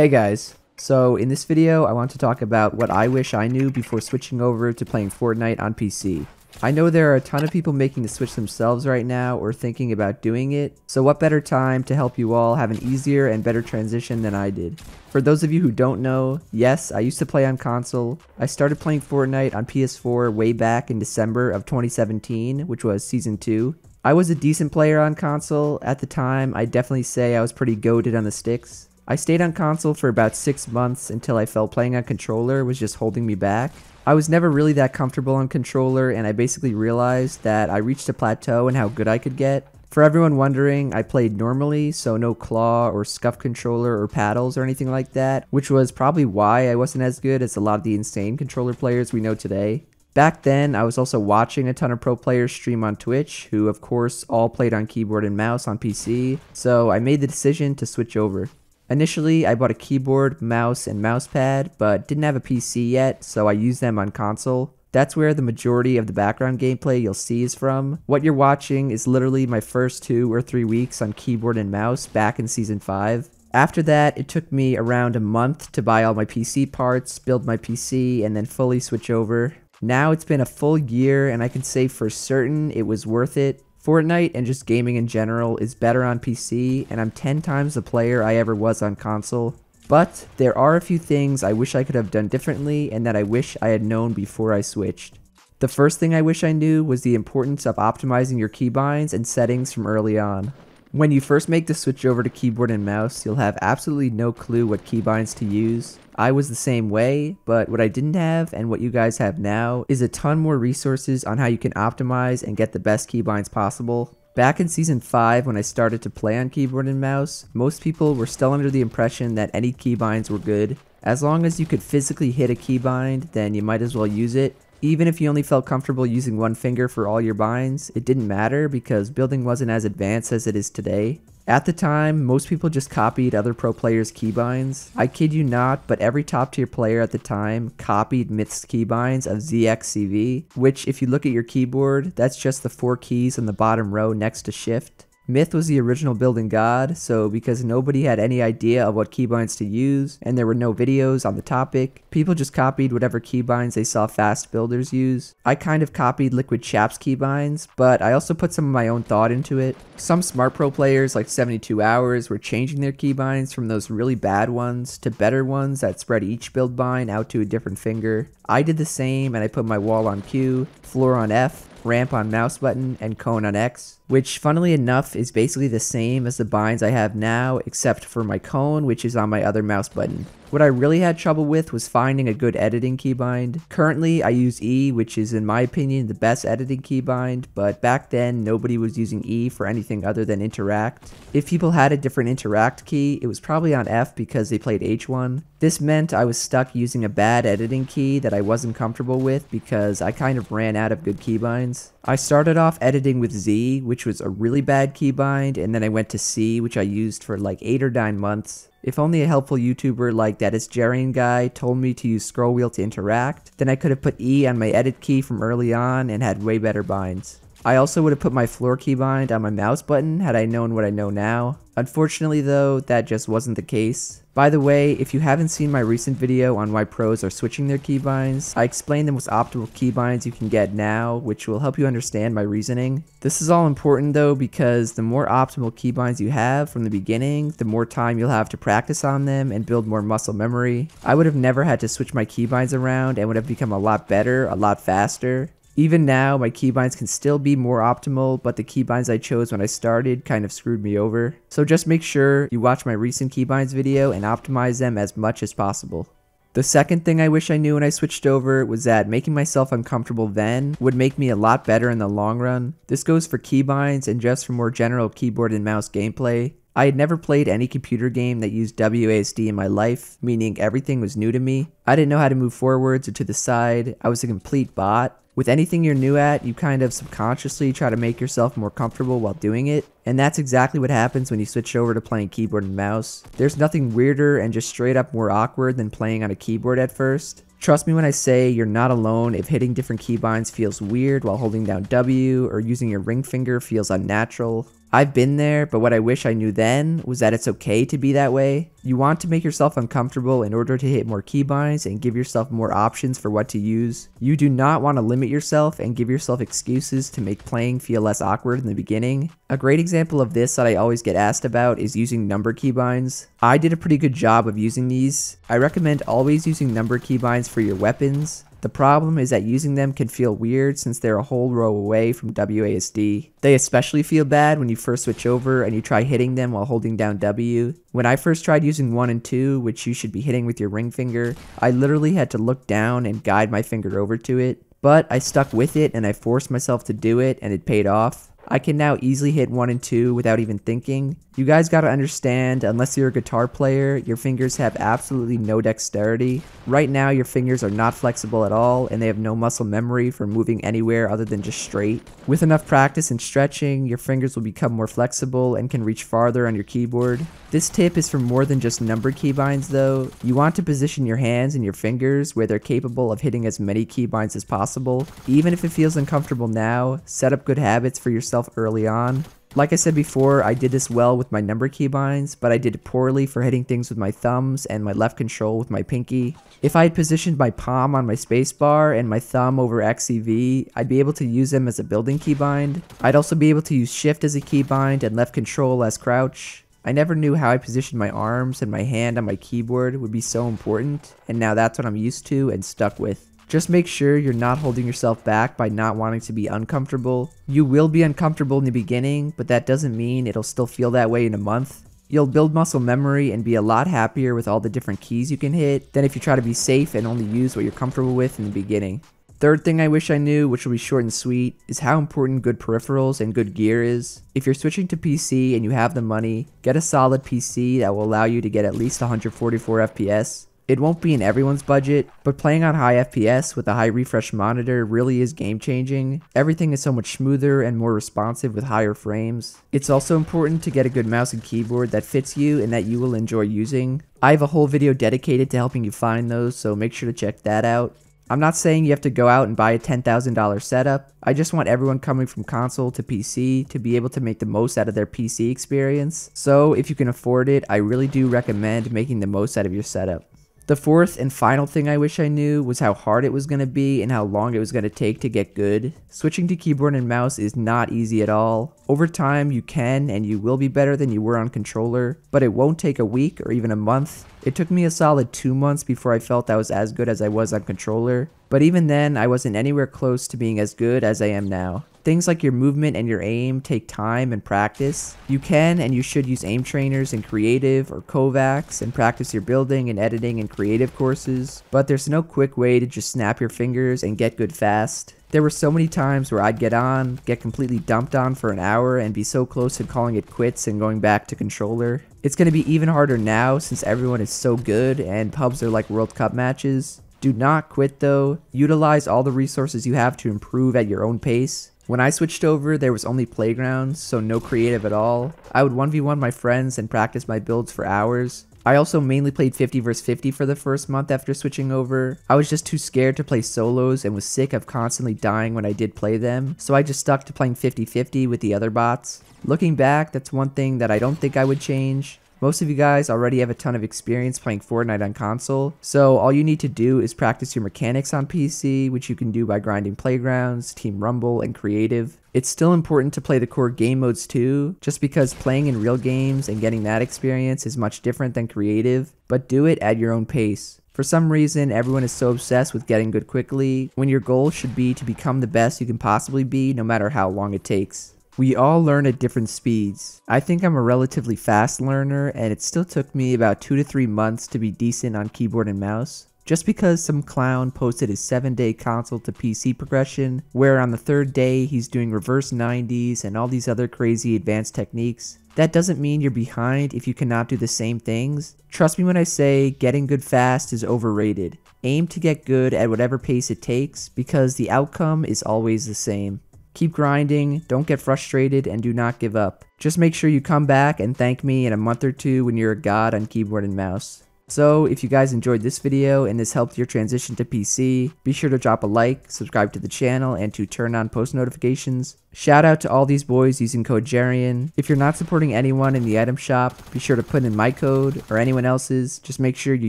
Hey guys, so in this video I want to talk about what I wish I knew before switching over to playing Fortnite on PC. I know there are a ton of people making the switch themselves right now or thinking about doing it, so what better time to help you all have an easier and better transition than I did. For those of you who don't know, yes, I used to play on console. I started playing Fortnite on PS4 way back in December of 2017, which was Season 2. I was a decent player on console. At the time, I definitely say I was pretty goaded on the sticks, I stayed on console for about 6 months until I felt playing on controller was just holding me back. I was never really that comfortable on controller and I basically realized that I reached a plateau in how good I could get. For everyone wondering, I played normally, so no claw or scuff controller or paddles or anything like that, which was probably why I wasn't as good as a lot of the insane controller players we know today. Back then, I was also watching a ton of pro players stream on Twitch, who of course all played on keyboard and mouse on PC, so I made the decision to switch over. Initially, I bought a keyboard, mouse, and mousepad, but didn't have a PC yet, so I used them on console. That's where the majority of the background gameplay you'll see is from. What you're watching is literally my first two or three weeks on keyboard and mouse back in Season 5. After that, it took me around a month to buy all my PC parts, build my PC, and then fully switch over. Now it's been a full year, and I can say for certain it was worth it. Fortnite and just gaming in general is better on PC, and I'm 10 times the player I ever was on console. But there are a few things I wish I could have done differently and that I wish I had known before I switched. The first thing I wish I knew was the importance of optimizing your keybinds and settings from early on. When you first make the switch over to keyboard and mouse, you'll have absolutely no clue what keybinds to use. I was the same way, but what I didn't have and what you guys have now is a ton more resources on how you can optimize and get the best keybinds possible. Back in Season 5, when I started to play on keyboard and mouse, most people were still under the impression that any keybinds were good. As long as you could physically hit a keybind, then you might as well use it, even if you only felt comfortable using one finger for all your binds, it didn't matter because building wasn't as advanced as it is today. At the time, most people just copied other pro players' keybinds. I kid you not, but every top tier player at the time copied Myth's keybinds of ZXCV, which if you look at your keyboard, that's just the four keys on the bottom row next to shift. Myth was the original building God, so because nobody had any idea of what keybinds to use, and there were no videos on the topic, people just copied whatever keybinds they saw fast builders use. I kind of copied Liquid Chap's keybinds, but I also put some of my own thought into it. Some Smart Pro players, like 72 Hours, were changing their keybinds from those really bad ones to better ones that spread each build bind out to a different finger. I did the same, and I put my wall on Q, floor on F, ramp on mouse button, and cone on X, which funnily enough is basically the same as the binds I have now, except for my cone, which is on my other mouse button. What I really had trouble with was finding a good editing keybind. Currently, I use E, which is in my opinion the best editing keybind, but back then nobody was using E for anything other than interact. If people had a different interact key, it was probably on F because they played H1. This meant I was stuck using a bad editing key that I wasn't comfortable with because I kind of ran out of good keybinds. I started off editing with Z, which was a really bad keybind, and then I went to C, which I used for like 8 or 9 months. If only a helpful YouTuber like that is Jerrying guy told me to use scroll wheel to interact, then I could have put E on my edit key from early on and had way better binds. I also would have put my floor keybind on my mouse button had I known what I know now. Unfortunately though, that just wasn't the case. By the way, if you haven't seen my recent video on why pros are switching their keybinds, I explain the most optimal keybinds you can get now, which will help you understand my reasoning. This is all important though because the more optimal keybinds you have from the beginning, the more time you'll have to practice on them and build more muscle memory. I would have never had to switch my keybinds around and would have become a lot better, a lot faster. Even now, my keybinds can still be more optimal, but the keybinds I chose when I started kind of screwed me over. So just make sure you watch my recent keybinds video and optimize them as much as possible. The second thing I wish I knew when I switched over was that making myself uncomfortable then would make me a lot better in the long run. This goes for keybinds and just for more general keyboard and mouse gameplay. I had never played any computer game that used WASD in my life, meaning everything was new to me. I didn't know how to move forwards or to the side. I was a complete bot. With anything you're new at, you kind of subconsciously try to make yourself more comfortable while doing it, and that's exactly what happens when you switch over to playing keyboard and mouse. There's nothing weirder and just straight up more awkward than playing on a keyboard at first. Trust me when I say you're not alone if hitting different keybinds feels weird while holding down W or using your ring finger feels unnatural. I've been there, but what I wish I knew then was that it's okay to be that way. You want to make yourself uncomfortable in order to hit more keybinds and give yourself more options for what to use. You do not want to limit yourself and give yourself excuses to make playing feel less awkward in the beginning. A great example of this that I always get asked about is using number keybinds. I did a pretty good job of using these. I recommend always using number keybinds for your weapons, the problem is that using them can feel weird since they're a whole row away from WASD. They especially feel bad when you first switch over and you try hitting them while holding down W. When I first tried using 1 and 2, which you should be hitting with your ring finger, I literally had to look down and guide my finger over to it. But I stuck with it and I forced myself to do it and it paid off. I can now easily hit one and two without even thinking. You guys gotta understand, unless you're a guitar player, your fingers have absolutely no dexterity. Right now, your fingers are not flexible at all, and they have no muscle memory for moving anywhere other than just straight. With enough practice and stretching, your fingers will become more flexible and can reach farther on your keyboard. This tip is for more than just number keybinds though. You want to position your hands and your fingers where they're capable of hitting as many keybinds as possible. Even if it feels uncomfortable now, set up good habits for yourself myself early on. Like I said before, I did this well with my number keybinds, but I did poorly for hitting things with my thumbs and my left control with my pinky. If I had positioned my palm on my spacebar and my thumb over XEV, I'd be able to use them as a building keybind. I'd also be able to use shift as a keybind and left control as crouch. I never knew how I positioned my arms and my hand on my keyboard would be so important, and now that's what I'm used to and stuck with. Just make sure you're not holding yourself back by not wanting to be uncomfortable. You will be uncomfortable in the beginning, but that doesn't mean it'll still feel that way in a month. You'll build muscle memory and be a lot happier with all the different keys you can hit than if you try to be safe and only use what you're comfortable with in the beginning. Third thing I wish I knew, which will be short and sweet, is how important good peripherals and good gear is. If you're switching to PC and you have the money, get a solid PC that will allow you to get at least 144 FPS. It won't be in everyone's budget, but playing on high FPS with a high refresh monitor really is game changing. Everything is so much smoother and more responsive with higher frames. It's also important to get a good mouse and keyboard that fits you and that you will enjoy using. I have a whole video dedicated to helping you find those, so make sure to check that out. I'm not saying you have to go out and buy a $10,000 setup. I just want everyone coming from console to PC to be able to make the most out of their PC experience. So if you can afford it, I really do recommend making the most out of your setup. The fourth and final thing I wish I knew was how hard it was going to be and how long it was going to take to get good. Switching to keyboard and mouse is not easy at all. Over time, you can and you will be better than you were on controller, but it won't take a week or even a month. It took me a solid two months before I felt I was as good as I was on controller, but even then, I wasn't anywhere close to being as good as I am now. Things like your movement and your aim take time and practice. You can and you should use aim trainers in Creative or Kovacs and practice your building and editing and Creative courses, but there's no quick way to just snap your fingers and get good fast. There were so many times where I'd get on, get completely dumped on for an hour, and be so close to calling it quits and going back to controller. It's going to be even harder now since everyone is so good and pubs are like World Cup matches, do not quit though. Utilize all the resources you have to improve at your own pace. When I switched over, there was only playgrounds, so no creative at all. I would 1v1 my friends and practice my builds for hours. I also mainly played 50 vs 50 for the first month after switching over. I was just too scared to play solos and was sick of constantly dying when I did play them, so I just stuck to playing 50 50 with the other bots. Looking back, that's one thing that I don't think I would change. Most of you guys already have a ton of experience playing Fortnite on console, so all you need to do is practice your mechanics on PC, which you can do by grinding playgrounds, Team Rumble, and Creative. It's still important to play the core game modes too, just because playing in real games and getting that experience is much different than creative, but do it at your own pace. For some reason, everyone is so obsessed with getting good quickly, when your goal should be to become the best you can possibly be no matter how long it takes. We all learn at different speeds. I think I'm a relatively fast learner and it still took me about 2 to 3 months to be decent on keyboard and mouse. Just because some clown posted his 7 day console to PC progression, where on the third day he's doing reverse 90s and all these other crazy advanced techniques, that doesn't mean you're behind if you cannot do the same things. Trust me when I say getting good fast is overrated. Aim to get good at whatever pace it takes because the outcome is always the same. Keep grinding, don't get frustrated, and do not give up. Just make sure you come back and thank me in a month or two when you're a god on keyboard and mouse. So, if you guys enjoyed this video and this helped your transition to PC, be sure to drop a like, subscribe to the channel, and to turn on post notifications. Shout out to all these boys using code Jarian. If you're not supporting anyone in the item shop, be sure to put in my code or anyone else's. Just make sure you're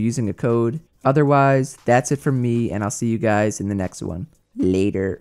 using a code. Otherwise, that's it from me, and I'll see you guys in the next one. Later.